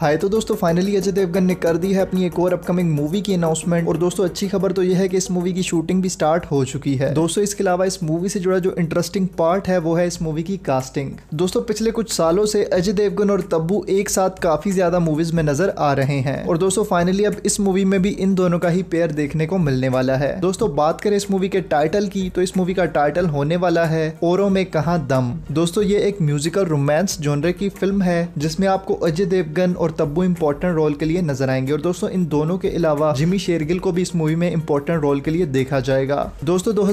हाय तो दोस्तों फाइनली अजय देवगन ने कर दी है अपनी एक और अपकमिंग मूवी की अनाउंसमेंट और दोस्तों अच्छी खबर तो यह है कि इस मूवी की शूटिंग भी स्टार्ट हो चुकी है दोस्तों इसके अलावा इस मूवी से जुड़ा जो इंटरेस्टिंग पार्ट है वो है इस मूवी की कास्टिंग दोस्तों पिछले कुछ सालों से अजय देवगन और तब्बू एक साथ काफी ज्यादा मूवीज में नजर आ रहे हैं और दोस्तों फाइनली अब इस मूवी में भी इन दोनों का ही पेयर देखने को मिलने वाला है दोस्तों बात करें इस मूवी के टाइटल की तो इस मूवी का टाइटल होने वाला है और में कहा दम दोस्तों ये एक म्यूजिकल रोमांस जोनरे की फिल्म है जिसमे आपको अजय देवगन रोशन और तब्बू इम्पोर्टेंट रोल के लिए नजर आएंगे और दोस्तों इन दोनों के अलावा जिमी शेरगिल को भी इस मूवी में इम्पोर्टेंट रोल के लिए देखा जाएगा दोस्तों दो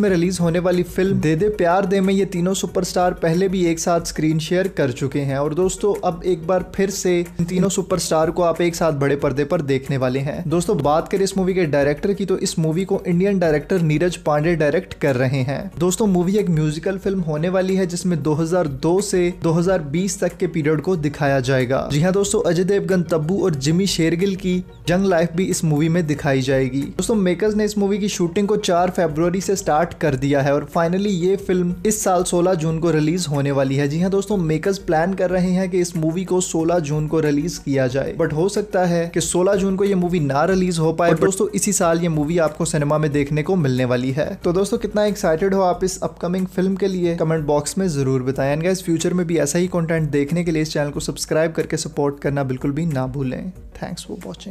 में रिलीज होने वाली फिल्म दे दे प्यार दे में ये तीनों सुपरस्टार पहले भी एक साथ स्क्रीन शेयर कर चुके हैं और दोस्तों अब एक बार फिर से इन तीनों सुपरस्टार को आप एक साथ बड़े पर्दे पर देखने वाले हैं दोस्तों बात करें इस मूवी के डायरेक्टर की तो इस मूवी को Indian director Neeraj Pandey direct कर रहे हैं दोस्तों मूवी एक म्यूजिकल फिल्म होने वाली है जिसमें 2002 से 2020 तक के पीरियड को दिखाया जाएगा जी हाँ दोस्तों अजय देवगन तब्बू और जिमी शेरगिल की जंग लाइफ भी इस मूवी में दिखाई जाएगी दोस्तों मेकर्स ने इस मूवी की शूटिंग को 4 फरवरी से स्टार्ट कर दिया है और फाइनली ये फिल्म इस साल 16 जून को रिलीज होने वाली है जी हाँ दोस्तों मेकर्स प्लान कर रहे हैं कि इस मूवी को 16 जून को रिलीज किया जाए बट हो सकता है कि 16 जून को ये मूवी ना रिलीज हो पाए दोस्तों इसी साल ये मूवी आपको सिनेमा में देखने को मिलने वाली है तो दोस्तों कितना एक्साइटेड हो आप इस अपकमिंग फिल्म के लिए कमेंट बॉक्स में जरूर बताएं एंड फ्यूचर में भी ऐसा ही कंटेंट देखने के लिए इस चैनल को सब्सक्राइब करके सपोर्ट सपोर्ट करना बिल्कुल भी ना भूलें थैंक्स फॉर वॉचिंग